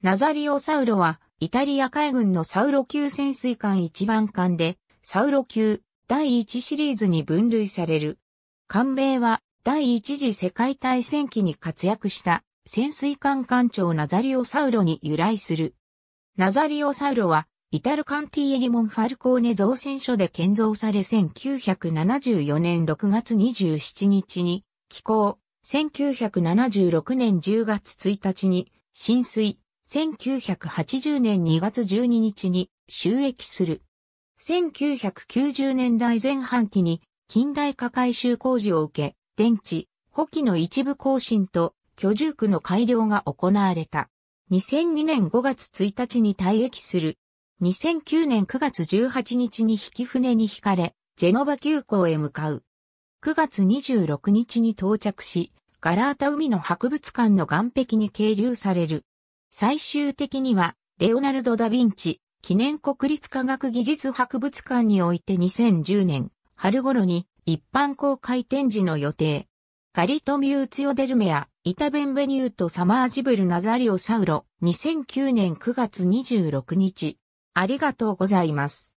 ナザリオサウロは、イタリア海軍のサウロ級潜水艦一番艦で、サウロ級第1シリーズに分類される。艦名は、第一次世界大戦期に活躍した潜水艦艦長ナザリオサウロに由来する。ナザリオサウロは、イタルカンティエリモンファルコーネ造船所で建造され1974年6月27日に、寄港、1976年10月1日に、浸水、1980年2月12日に収益する。1990年代前半期に近代化改修工事を受け、電池、補機の一部更新と居住区の改良が行われた。2002年5月1日に退役する。2009年9月18日に引き船に引かれ、ジェノバ急行へ向かう。9月26日に到着し、ガラータ海の博物館の岸壁に係留される。最終的には、レオナルド・ダ・ヴィンチ、記念国立科学技術博物館において2010年、春頃に一般公開展示の予定。ガリトミューツヨデルメア、イタベンベニュート・サマージブル・ナザリオ・サウロ、2009年9月26日。ありがとうございます。